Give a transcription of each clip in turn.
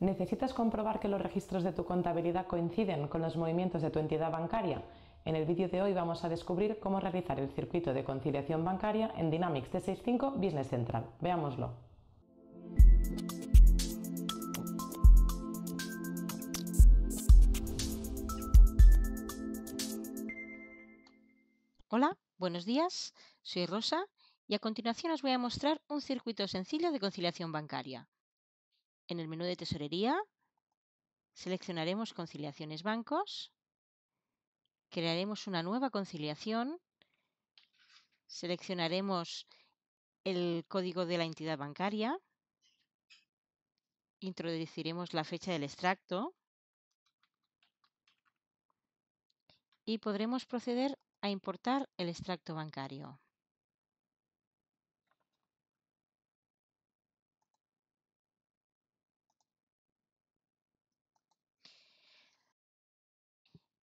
¿Necesitas comprobar que los registros de tu contabilidad coinciden con los movimientos de tu entidad bancaria? En el vídeo de hoy vamos a descubrir cómo realizar el circuito de conciliación bancaria en Dynamics T65 Business Central. Veámoslo. Hola, buenos días, soy Rosa y a continuación os voy a mostrar un circuito sencillo de conciliación bancaria. En el menú de tesorería seleccionaremos conciliaciones bancos, crearemos una nueva conciliación, seleccionaremos el código de la entidad bancaria, introduciremos la fecha del extracto y podremos proceder a importar el extracto bancario.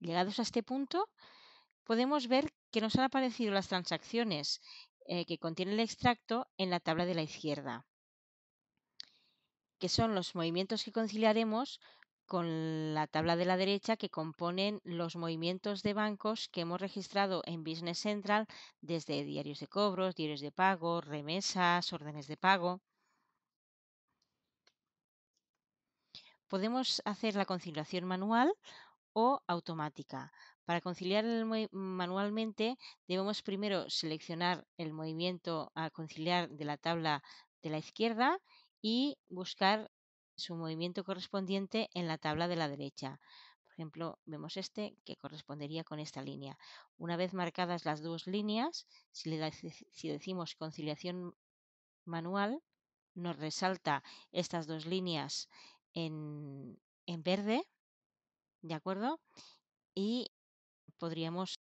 Llegados a este punto, podemos ver que nos han aparecido las transacciones eh, que contiene el extracto en la tabla de la izquierda, que son los movimientos que conciliaremos con la tabla de la derecha que componen los movimientos de bancos que hemos registrado en Business Central desde diarios de cobros, diarios de pago, remesas, órdenes de pago. Podemos hacer la conciliación manual o automática. Para conciliar manualmente debemos primero seleccionar el movimiento a conciliar de la tabla de la izquierda y buscar su movimiento correspondiente en la tabla de la derecha. Por ejemplo, vemos este que correspondería con esta línea. Una vez marcadas las dos líneas, si, decimos conciliación manual, nos resalta estas dos líneas en verde ¿de acuerdo? Y podríamos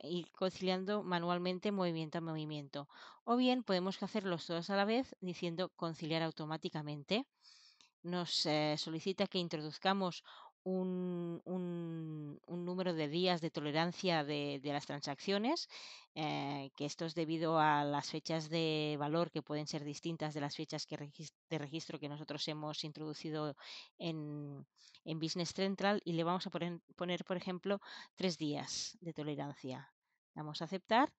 ir conciliando manualmente movimiento a movimiento. O bien podemos hacerlos todos a la vez diciendo conciliar automáticamente. Nos eh, solicita que introduzcamos un, un, número de días de tolerancia de, de las transacciones, eh, que esto es debido a las fechas de valor que pueden ser distintas de las fechas que de registro que nosotros hemos introducido en, en Business Central y le vamos a poner, por ejemplo, tres días de tolerancia. damos a aceptar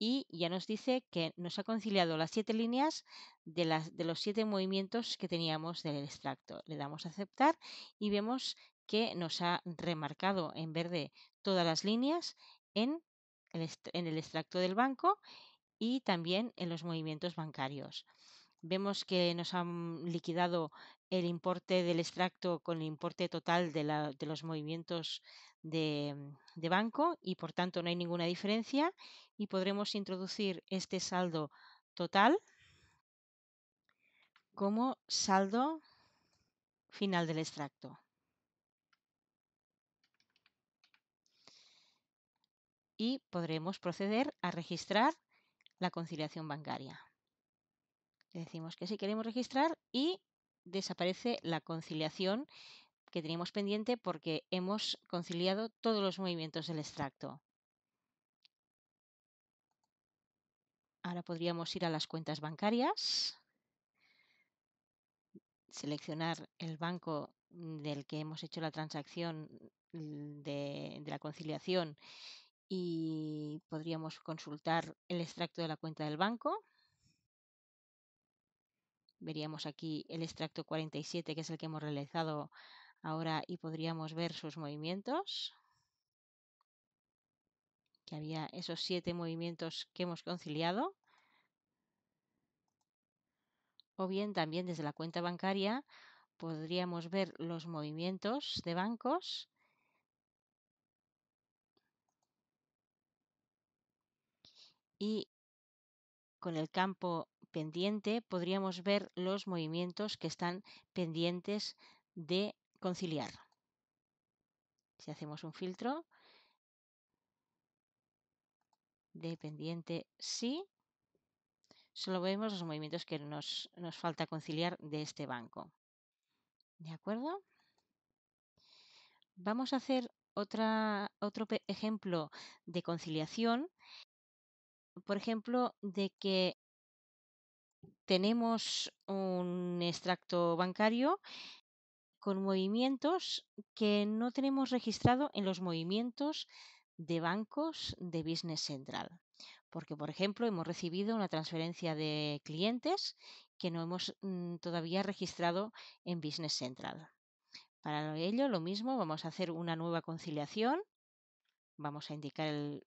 y ya nos dice que nos ha conciliado las siete líneas de, las, de los siete movimientos que teníamos del extracto. Le damos a aceptar y vemos que nos ha remarcado en verde todas las líneas en el, extracto del banco y también en los movimientos bancarios. Vemos que nos han liquidado el importe del extracto con el importe total de, los movimientos de, banco y por tanto no hay ninguna diferencia y podremos introducir este saldo total como saldo final del extracto. y podremos proceder a registrar la conciliación bancaria. Le decimos que sí queremos registrar y desaparece la conciliación que teníamos pendiente porque hemos conciliado todos los movimientos del extracto. Ahora podríamos ir a las cuentas bancarias, seleccionar el banco del que hemos hecho la transacción de, de la conciliación y podríamos consultar el extracto de la cuenta del banco. Veríamos aquí el extracto 47, que es el que hemos realizado ahora, y podríamos ver sus movimientos. Que había esos siete movimientos que hemos conciliado. O bien también desde la cuenta bancaria podríamos ver los movimientos de bancos y con el campo pendiente podríamos ver los movimientos que están pendientes de conciliar. Si hacemos un filtro de pendiente sí, solo vemos los movimientos que nos, falta conciliar de este banco. ¿De acuerdo? Vamos a hacer otro ejemplo de conciliación por ejemplo, de que tenemos un extracto bancario con movimientos que no tenemos registrado en los movimientos de bancos de Business Central. Porque, por ejemplo, hemos recibido una transferencia de clientes que no hemos mm, todavía registrado en Business Central. Para ello, lo mismo, vamos a hacer una nueva conciliación. Vamos a indicar el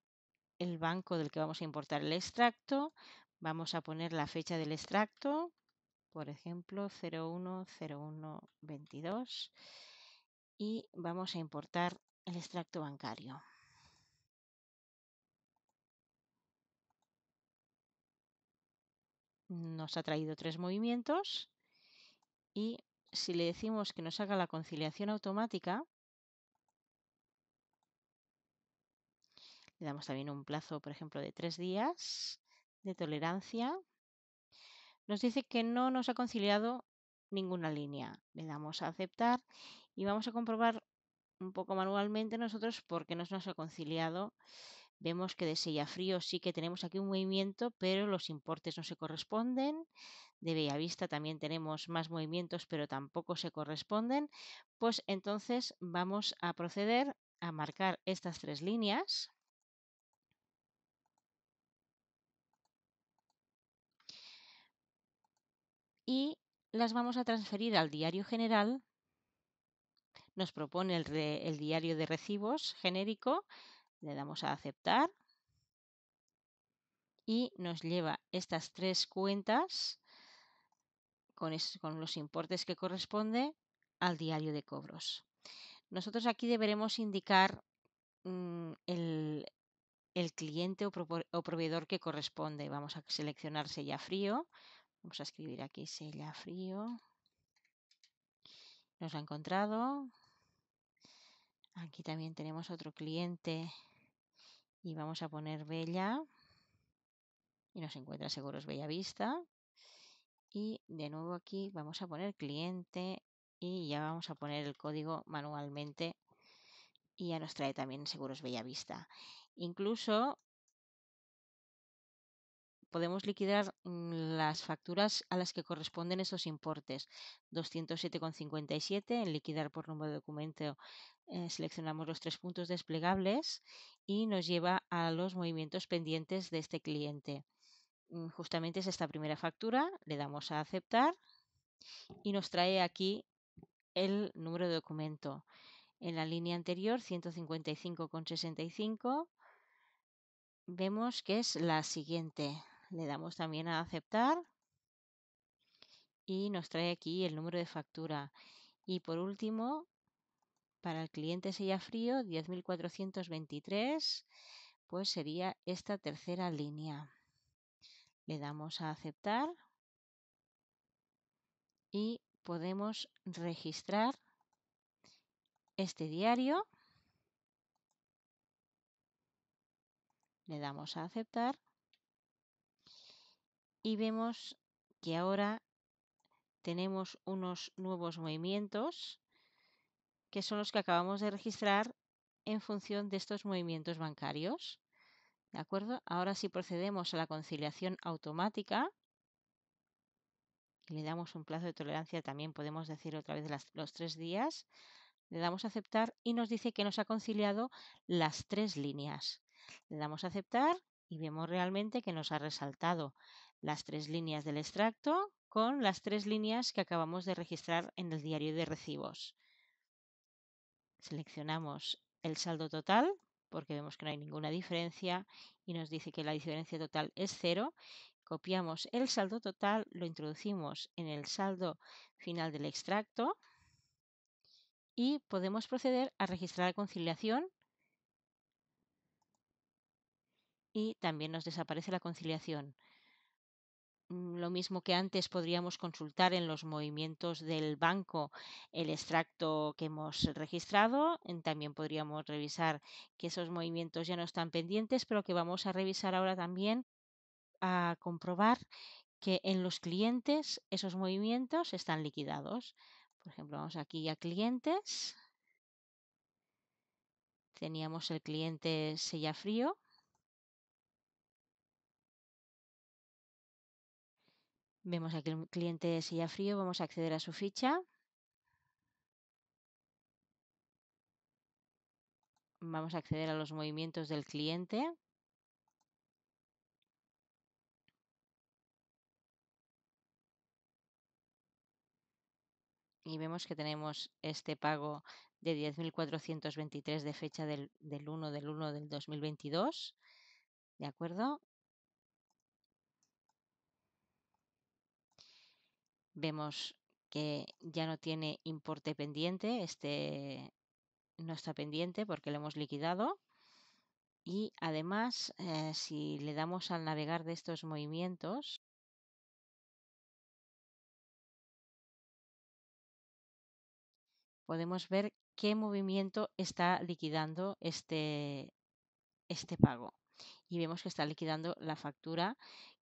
el banco del que vamos a importar el extracto. Vamos a poner la fecha del extracto, por ejemplo 010122 y vamos a importar el extracto bancario. Nos ha traído tres movimientos y si le decimos que nos haga la conciliación automática, Le damos también un plazo, por ejemplo, de tres días de tolerancia. Nos dice que no nos ha conciliado ninguna línea. Le damos a aceptar y vamos a comprobar un poco manualmente nosotros por qué no nos ha conciliado. Vemos que de sella frío sí que tenemos aquí un movimiento, pero los importes no se corresponden. De bella vista también tenemos más movimientos, pero tampoco se corresponden. Pues entonces vamos a proceder a marcar estas tres líneas y las vamos a transferir al diario general. Nos propone el, diario de recibos genérico, le damos a aceptar y nos lleva estas tres cuentas con, los importes que corresponde al diario de cobros. Nosotros aquí deberemos indicar mm, el, cliente o, proveedor que corresponde. Vamos a seleccionar ya frío Vamos a escribir aquí sella frío. Nos ha encontrado. Aquí también tenemos otro cliente y vamos a poner Bella. Y nos encuentra Seguros Bellavista. Y de nuevo aquí vamos a poner cliente y ya vamos a poner el código manualmente y ya nos trae también Seguros Bellavista. Incluso podemos liquidar mm, las facturas a las que corresponden esos importes. 207,57 en liquidar por número de documento eh, seleccionamos los tres puntos desplegables y nos lleva a los movimientos pendientes de este cliente. Mm, justamente es esta primera factura, le damos a aceptar y nos trae aquí el número de documento. En la línea anterior, 155,65, vemos que es la siguiente le damos también a aceptar y nos trae aquí el número de factura. Y por último, para el cliente sella frío 10.423, pues sería esta tercera línea. Le damos a aceptar y podemos registrar este diario. Le damos a aceptar y vemos que ahora tenemos unos nuevos movimientos que son los que acabamos de registrar en función de estos movimientos bancarios. ¿De acuerdo? Ahora si procedemos a la conciliación automática y le damos un plazo de tolerancia, también podemos decir otra vez los tres días, le damos a aceptar y nos dice que nos ha conciliado las tres líneas. Le damos a aceptar y vemos realmente que nos ha resaltado las tres líneas del extracto con las tres líneas que acabamos de registrar en el diario de recibos. Seleccionamos el saldo total porque vemos que no hay ninguna diferencia y nos dice que la diferencia total es cero. Copiamos el saldo total, lo introducimos en el saldo final del extracto y podemos proceder a registrar la conciliación y también nos desaparece la conciliación. Mm, lo mismo que antes podríamos consultar en los movimientos del banco el extracto que hemos registrado. También podríamos revisar que esos movimientos ya no están pendientes, pero que vamos a revisar ahora también a comprobar que en los clientes esos movimientos están liquidados. Por ejemplo, vamos aquí a clientes. Teníamos el cliente sella frío, Vemos aquí el cliente silla frío, vamos a acceder a su ficha. Vamos a acceder a los movimientos del cliente. y vemos que tenemos este pago de 10.423 de fecha del, del, 1 del 1 del 2022, ¿de acuerdo? Vemos que ya no tiene importe pendiente, este no está pendiente porque lo hemos liquidado. Y además, eh, si le damos al navegar de estos movimientos, podemos ver qué movimiento está liquidando este, este pago y vemos que está liquidando la factura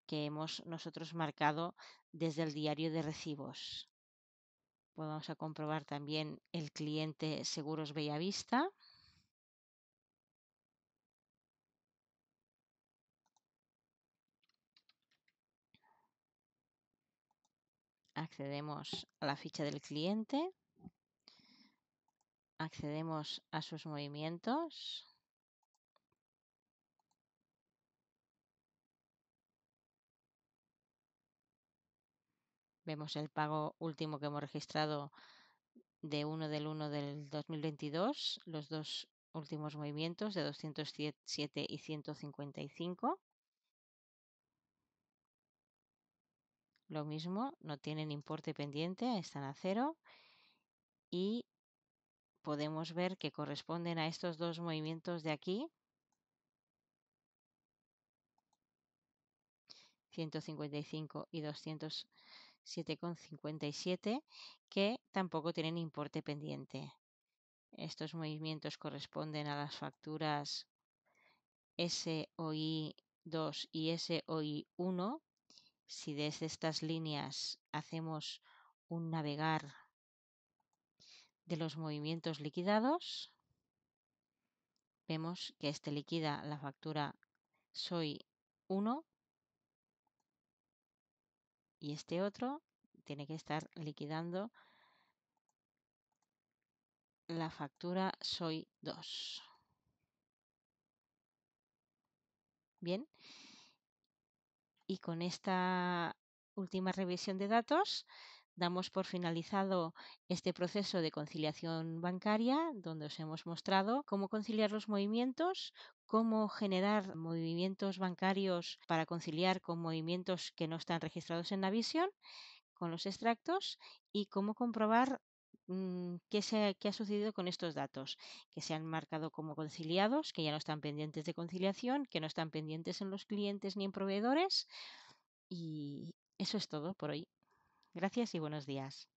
que hemos nosotros marcado desde el diario de recibos. Podemos a comprobar también el cliente Seguros Bellavista. Accedemos a la ficha del cliente. Accedemos a sus movimientos. Vemos el pago último que hemos registrado de 1 del 1 del 2022, los dos últimos movimientos de 207 y 155. Lo mismo, no tienen importe pendiente, están a cero. Y podemos ver que corresponden a estos dos movimientos de aquí. 155 y 200 7,57 que tampoco tienen importe pendiente. Estos movimientos corresponden a las facturas SOI 2 y SOI 1. Si desde estas líneas hacemos un navegar de los movimientos liquidados, vemos que este liquida la factura SOI 1 y este otro tiene que estar liquidando la factura soy 2. Bien. Y con esta última revisión de datos damos por finalizado este proceso de conciliación bancaria, donde os hemos mostrado cómo conciliar los movimientos, cómo generar movimientos bancarios para conciliar con movimientos que no están registrados en la visión, con los extractos y cómo comprobar mm, ¿Qué, qué, ha sucedido con estos datos, que se han marcado como conciliados, que ya no están pendientes de conciliación, que no están pendientes en los clientes ni en proveedores. Y eso es todo por hoy. Gracias y buenos días.